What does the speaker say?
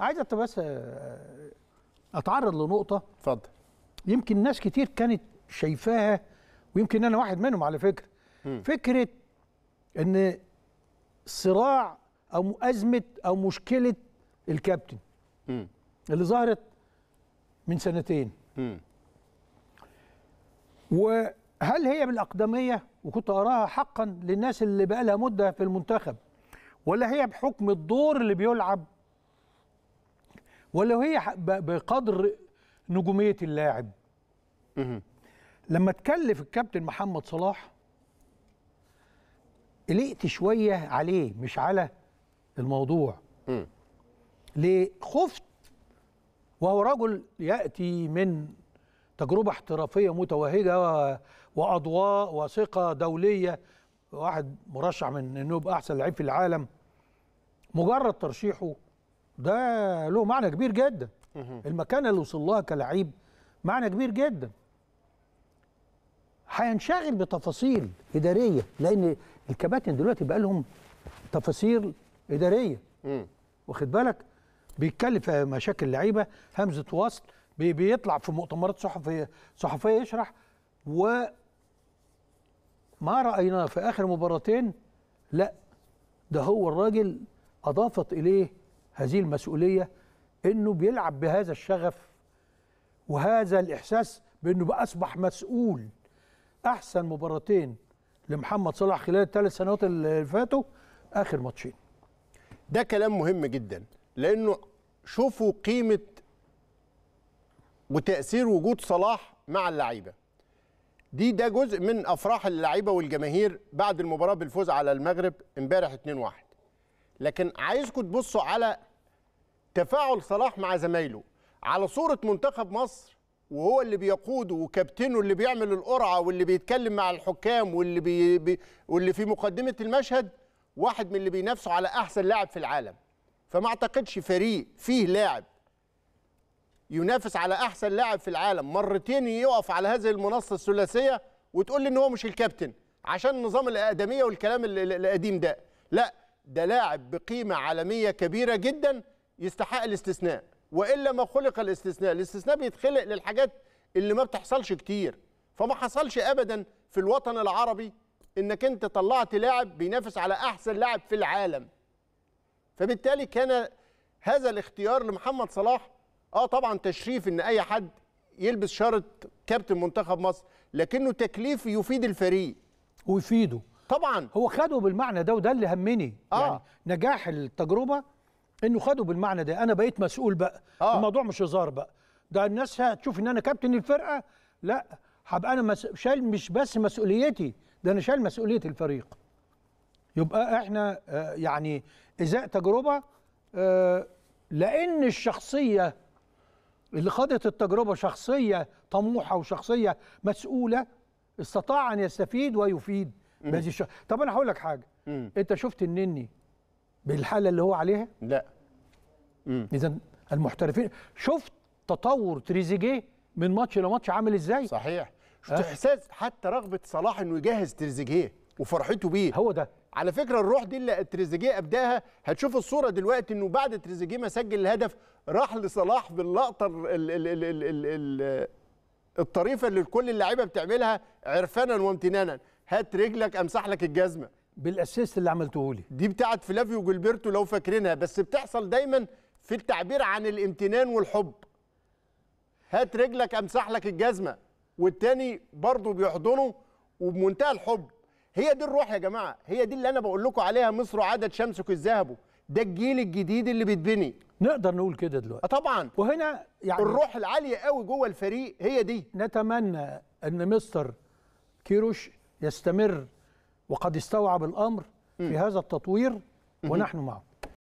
عايز بس آه، آه، اتعرض لنقطه اتفضل يمكن ناس كتير كانت شايفاها ويمكن انا واحد منهم على فكره م. فكره ان صراع او ازمه او مشكله الكابتن م. اللي ظهرت من سنتين م. وهل هي بالاقدميه وكنت اراها حقا للناس اللي بقى لها مده في المنتخب ولا هي بحكم الدور اللي بيلعب ولو هي بقدر نجوميه اللاعب لما تكلف الكابتن محمد صلاح قلقت شويه عليه مش على الموضوع ليه خفت وهو رجل ياتي من تجربه احترافيه متوهجه واضواء وثقه دوليه واحد مرشح من انه يبقى احسن لعيب في العالم مجرد ترشيحه ده له معنى كبير جدا المكانه اللي وصل لها كلعيب معنى كبير جدا هينشغل بتفاصيل اداريه لان الكباتن دلوقتي بقى لهم تفاصيل اداريه واخد بالك بيتكلم في مشاكل لعيبه همزه وصل بي بيطلع في مؤتمرات صحفيه صحفيه يشرح و ما رايناه في اخر مباراتين لا ده هو الراجل اضافت اليه هذه المسؤولية انه بيلعب بهذا الشغف وهذا الاحساس بانه بقى اصبح مسؤول احسن مباراتين لمحمد صلاح خلال الثلاث سنوات اللي فاتوا اخر ماتشين ده كلام مهم جدا لانه شوفوا قيمه وتاثير وجود صلاح مع اللعيبه دي ده جزء من افراح اللعيبه والجماهير بعد المباراه بالفوز على المغرب امبارح 2-1 لكن عايزكم تبصوا على تفاعل صلاح مع زمايله على صورة منتخب مصر وهو اللي بيقوده وكابتنه اللي بيعمل القرعة واللي بيتكلم مع الحكام واللي بي بي واللي في مقدمة المشهد واحد من اللي بينافسوا على أحسن لاعب في العالم فما أعتقدش فريق فيه لاعب ينافس على أحسن لاعب في العالم مرتين يقف على هذه المنصة الثلاثية وتقول لي إن هو مش الكابتن عشان نظام الأقدمية والكلام القديم ده لا ده لاعب بقيمه عالميه كبيره جدا يستحق الاستثناء والا ما خلق الاستثناء الاستثناء بيتخلق للحاجات اللي ما بتحصلش كتير فما حصلش ابدا في الوطن العربي انك انت طلعت لاعب بينافس على احسن لاعب في العالم فبالتالي كان هذا الاختيار لمحمد صلاح اه طبعا تشريف ان اي حد يلبس شارة كابتن منتخب مصر لكنه تكليف يفيد الفريق ويفيده طبعا هو خده بالمعنى ده وده اللي همني آه. يعني نجاح التجربه انه خده بالمعنى ده انا بقيت مسؤول بقى آه. الموضوع مش هزار بقى ده الناس هتشوف ان انا كابتن الفرقه لا هبقى انا مس... شايل مش بس مسؤوليتي ده انا شايل مسؤوليه الفريق يبقى احنا آه يعني ازاء تجربه آه لان الشخصيه اللي خدت التجربه شخصيه طموحه وشخصيه مسؤوله استطاع ان يستفيد ويفيد بهذه الشخص طب انا هقول لك حاجه مم. انت شفت النني بالحاله اللي هو عليها لا اذا المحترفين شفت تطور تريزيجيه من ماتش لماتش عامل ازاي صحيح شفت أه؟ احساس حتى رغبه صلاح انه يجهز تريزيجيه وفرحته بيه هو ده على فكره الروح دي اللي تريزيجيه ابداها هتشوف الصوره دلوقتي انه بعد تريزيجيه ما سجل الهدف راح لصلاح باللقطه ال ال ال ال ال الطريفه اللي كل اللعيبه بتعملها عرفانا وامتنانا هات رجلك امسح لك الجزمه بالاسيست اللي عملته لي دي بتاعه فلافيو جلبرتو لو فاكرينها بس بتحصل دايما في التعبير عن الامتنان والحب هات رجلك امسح لك الجزمه والتاني برضه بيحضنه وبمنتهى الحب هي دي الروح يا جماعه هي دي اللي انا بقول لكم عليها مصر عدد شمسك الذهب ده الجيل الجديد اللي بيتبني نقدر نقول كده دلوقتي طبعا وهنا يعني الروح العاليه قوي جوه الفريق هي دي نتمنى ان مستر كيروش يستمر وقد استوعب الأمر في هذا التطوير ونحن معه